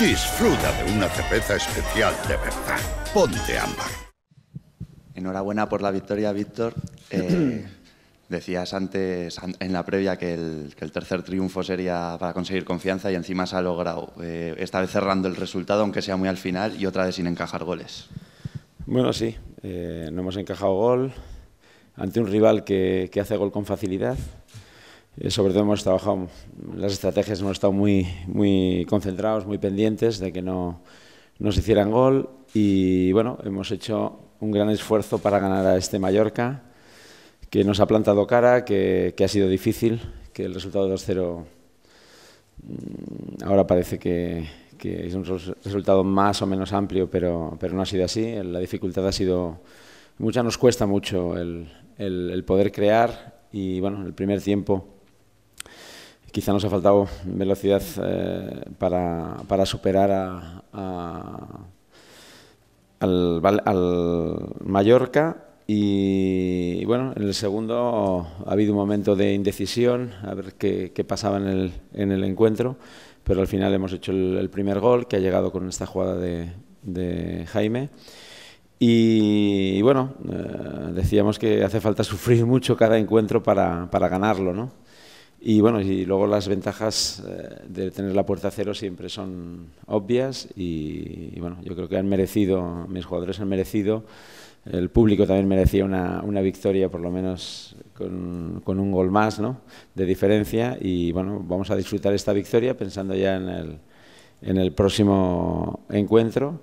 Disfruta de una cerveza especial de verdad. Ponte ámbar. Enhorabuena por la victoria, Víctor. Eh, decías antes, en la previa, que el, tercer triunfo sería para conseguir confianza y encima se ha logrado. Eh, esta vez cerrando el resultado, aunque sea muy al final, y otra vez sin encajar goles. Bueno, sí. Eh, no hemos encajado gol ante un rival que hace gol con facilidad. Eh, sobre todo hemos trabajado, las estrategias hemos estado muy, muy concentrados, muy pendientes de que no se hicieran gol y bueno, hemos hecho un gran esfuerzo para ganar a este Mallorca, que nos ha plantado cara, que, ha sido difícil, que el resultado 2-0 mm, ahora parece que, es un resultado más o menos amplio, pero, pero no ha sido así, la dificultad ha sido mucha, nos cuesta mucho el poder crear y bueno, el primer tiempo quizá nos ha faltado velocidad eh, para, superar a, al, Mallorca. Y, bueno, en el segundo ha habido un momento de indecisión, a ver qué, pasaba en el, en el, encuentro, pero al final hemos hecho el, primer gol que ha llegado con esta jugada de, Jaime. Y, bueno, eh, decíamos que hace falta sufrir mucho cada encuentro para, para ganarlo, ¿no? Y bueno, luego las ventajas eh, de tener la puerta cero siempre son obvias y, bueno, yo creo que han merecido, mis jugadores han merecido, el público también merecía una, una victoria por lo menos con, un gol más ¿no? de diferencia y bueno, vamos a disfrutar esta victoria pensando ya en el próximo encuentro.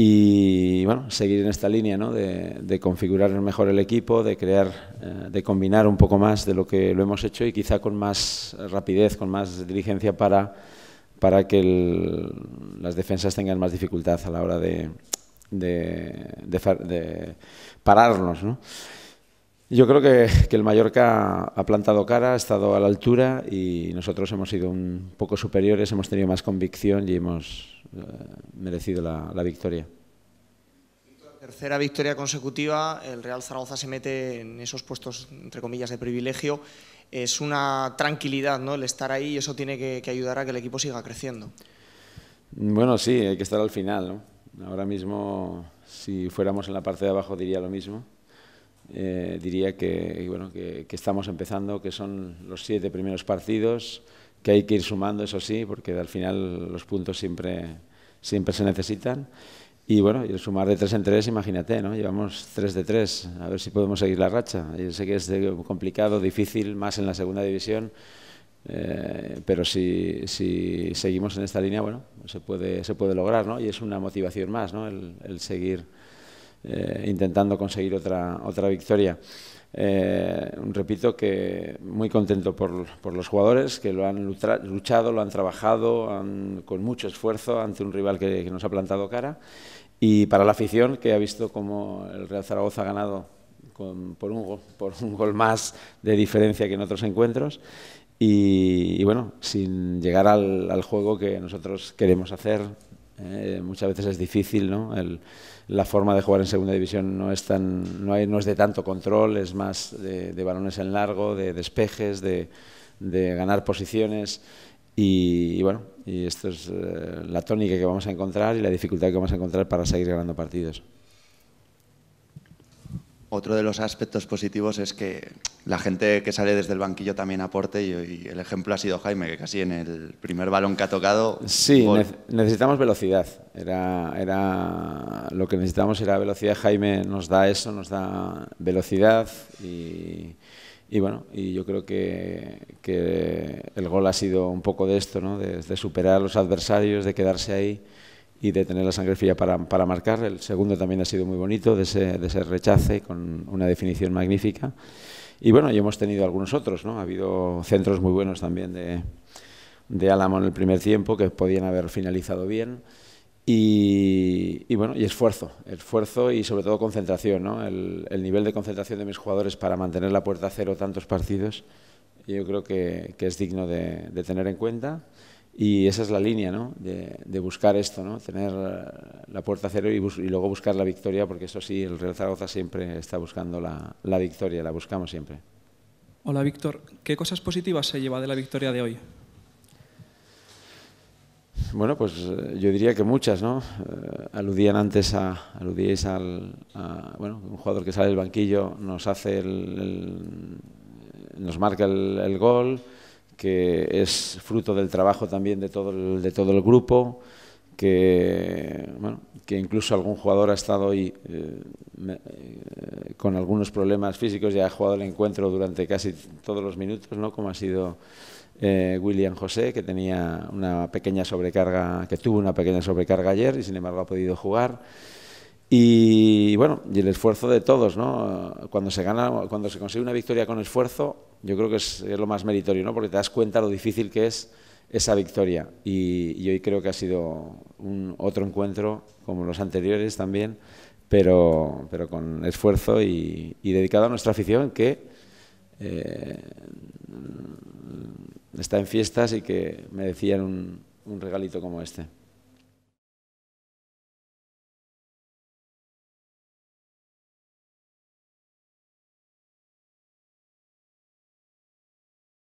Y bueno, seguir en esta línea ¿no? de, configurar mejor el equipo, de crear, eh, de combinar un poco más de lo que lo hemos hecho y quizá con más rapidez, con más diligencia para, para que las defensas tengan más dificultad a la hora de, de, pararnos. Yo creo que, que, el Mallorca ha plantado cara, ha estado a la altura y nosotros hemos sido un poco superiores, hemos tenido más convicción y hemos, eh, merecido la, victoria. Tercera victoria consecutiva, el Real Zaragoza se mete en esos puestos, entre comillas, de privilegio. Es una tranquilidad ¿no? el estar ahí y eso tiene que, ayudar a que el equipo siga creciendo. Bueno, sí, hay que estar al final. ¿no? Ahora mismo, si fuéramos en la parte de abajo, diría lo mismo. Eh, diría que, bueno, que estamos empezando, que son los siete primeros partidos que hay que ir sumando, eso sí, porque al final los puntos siempre, siempre se necesitan. Y bueno, y el sumar de tres en tres, imagínate, ¿no? Llevamos tres de tres, a ver si podemos seguir la racha. Yo sé que es complicado, difícil, más en la segunda división, eh, pero si, seguimos en esta línea, bueno, se puede, se puede lograr, ¿no? Y es una motivación más, ¿no? El, seguir eh, intentando conseguir otra, otra victoria. Eh, repito que muy contento por, los jugadores que lo han luchado, lo han trabajado con mucho esfuerzo ante un rival que, nos ha plantado cara y para la afición que ha visto como el Real Zaragoza ha ganado por, un gol, por un gol más de diferencia que en otros encuentros y, bueno, sin llegar al juego que nosotros queremos hacer eh, muchas veces es difícil, ¿no? la forma de jugar en segunda división no es, tan, no hay, no es de tanto control, es más de, balones en largo, de despejes, de, ganar posiciones. Y, bueno, y esto es eh, la tónica que vamos a encontrar y la dificultad que vamos a encontrar para seguir ganando partidos. Otro de los aspectos positivos es que la gente que sale desde el banquillo también aporte y, el ejemplo ha sido Jaime, que casi en el primer balón que ha tocado... Sí, necesitamos velocidad. Era, era, lo que necesitamos era velocidad. Jaime nos da eso, nos da velocidad y, bueno, y yo creo que, el gol ha sido un poco de esto, ¿no? de, superar a los adversarios, de quedarse ahí y de tener la sangre fría para, marcar. El segundo también ha sido muy bonito, de ese, de ese rechace con una definición magnífica. Y bueno, y hemos tenido algunos otros, ¿no? Ha habido centros muy buenos también de, de Álamo en el primer tiempo que podían haber finalizado bien. Y, bueno, y esfuerzo, esfuerzo y sobre todo concentración, ¿no? El, el, nivel de concentración de mis jugadores para mantener la puerta a cero tantos partidos, yo creo que, que es digno de, de tener en cuenta. Y esa es la línea, ¿no? De, buscar esto, ¿no? Tener eh, la puerta cero y, y, luego buscar la victoria, porque eso sí, el Real Zaragoza siempre está buscando la, victoria, la buscamos siempre. Hola, Víctor. ¿Qué cosas positivas se lleva de la victoria de hoy? Bueno, pues eh, yo diría que muchas, ¿no? Eh, aludían antes a, aludíais al, bueno, un jugador que sale del banquillo, nos hace nos marca el gol, que es fruto del trabajo también de todo el, de todo el grupo, que, bueno, que incluso algún jugador ha estado hoy eh, eh, con algunos problemas físicos y ha jugado el encuentro durante casi todos los minutos, ¿no? como ha sido eh, William José, que tenía una pequeña sobrecarga, que tuvo una pequeña sobrecarga ayer y sin embargo ha podido jugar. Y bueno, y el esfuerzo de todos, ¿no? Cuando se gana, cuando se consigue una victoria con esfuerzo, yo creo que es, lo más meritorio, ¿no? Porque te das cuenta lo difícil que es esa victoria. Y, hoy creo que ha sido un otro encuentro, como los anteriores también, pero, con esfuerzo y, dedicado a nuestra afición que eh, está en fiestas y que me un, un regalito como este.